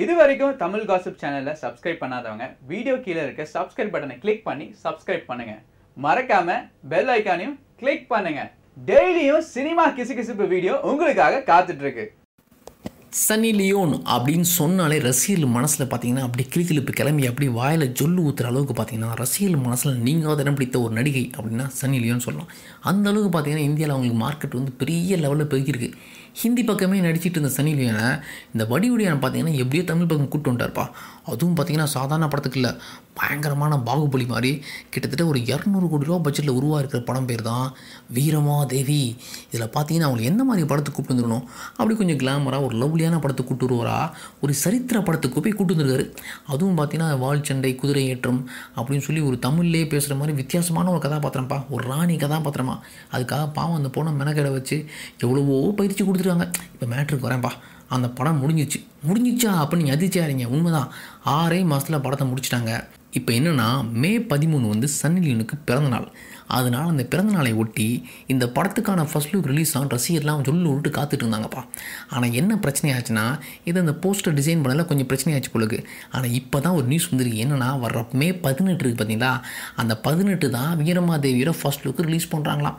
இது வரைக்கும் தமிழ் காசிப் சேனல்ல சப்ஸ்கிரைப் பண்ணாதவங்க வீடியோ கீழே இருக்க சப்ஸ்கிரைப் பட்டனை கிளிக் பண்ணி சப்ஸ்கிரைப் பண்ணுங்க மறக்காம பெல் ஐக்கானையும் கிளிக் பண்ணுங்க டெய்லியும் சினிமா கிசுகிசுப்பு வீடியோ உங்களுக்காக காத்துட்டு இருக்கு சன்னி லியோன் அப்படின்னு சொன்னாலே ரசிகர்கள் மனசில் பார்த்தீங்கன்னா அப்படி கிளிக்கிழிப்பு கிளம்பி அப்படி வாயில் ஜொல்லு ஊற்றுற அளவுக்கு பார்த்தீங்கன்னா ரசிகர்கள் மனசில் நீங்கள் தினம் பிடித்த ஒரு நடிகை அப்படின்னா சன்னி லியோன் சொல்லலாம் அந்த அளவுக்கு பார்த்தீங்கன்னா இந்தியாவில் அவங்களுக்கு மார்க்கெட் வந்து பெரிய லெவலில் பெருக்கிருக்கு ஹிந்தி பக்கமே நடிச்சிட்டு இருந்த சனி லியோனை இந்த வடிவடியான பார்த்தீங்கன்னா எப்படியோ தமிழ் பக்கம் கூப்பிட்டு வந்துட்டார்ப்பா அதுவும் பார்த்தீங்கன்னா சாதாரண படத்துக்கு இல்லை பயங்கரமான பாகுபலி மாதிரி கிட்டத்தட்ட ஒரு இரநூறு கோடி ரூபா பட்ஜெட்டில் இருக்கிற படம் பேர் தான் வீரமாதேவி இதில் பார்த்தீங்கன்னா அவங்களை எந்த மாதிரி படத்தை கூப்பிட்டு வந்துருக்கணும் அப்படி கொஞ்சம் கிளாமராக ஒரு லவ்லியான படத்தை கூப்பிட்டு வருவாரா ஒரு சரித்திர படத்துக்கு போய் கூப்பிட்டு வந்துருக்காரு அதுவும் பார்த்தீங்கன்னா வால் சண்டை குதிரை ஏற்றம் அப்படின்னு சொல்லி ஒரு தமிழ்லேயே பேசுகிற மாதிரி வித்தியாசமான ஒரு கதாபாத்திரம்ப்பா ஒரு ராணி கதாபாத்திரமா அதுக்காக பாவம் அந்த போன மெனக்கடை வச்சு எவ்வளவோ பயிற்சி கொடுத்துருக்காங்க இப்போ மேட்ருக்கு வரேன்ப்பா அந்த படம் முடிஞ்சிச்சு முடிஞ்சிச்சா அப்படின்னு நீங்கள் இருங்க உண்மைதான் ஆறே மாதத்தில் படத்தை முடிச்சிட்டாங்க இப்போ என்னென்னா மே பதிமூணு வந்து சன்னி பிறந்த பிறந்தநாள் அதனால் அந்த பிறந்தநாளை ஒட்டி இந்த படத்துக்கான ஃபஸ்ட் லுக் ரிலீஸ் ஆகும் ரசிகர்லாம் சொல்லு விட்டு காத்துட்டு இருந்தாங்கப்பா ஆனால் என்ன பிரச்சனையாச்சுன்னா ஆச்சுன்னா இது அந்த போஸ்டர் டிசைன் பண்ணல கொஞ்சம் பிரச்சனையாச்சு பொழுது ஆனால் இப்போ தான் ஒரு நியூஸ் வந்துருக்கு என்னென்னா வர்ற மே பதினெட்டு இருக்குது பார்த்தீங்களா அந்த பதினெட்டு தான் வீரமாதேவியோட ஃபஸ்ட் லுக் ரிலீஸ் பண்ணுறாங்களாம்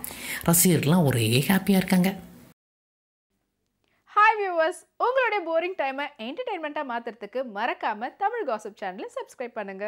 ரசிகர்கள்லாம் ஒரே ஹாப்பியாக இருக்காங்க ஹாய் வியூவர்ஸ் உங்களுடைய போரிங் டைமை என்டர்டைன்மெண்ட்டாக மாற்றுறதுக்கு மறக்காமல் தமிழ் காசப் சேனலை சப்ஸ்கிரைப் பண்ணுங்கள்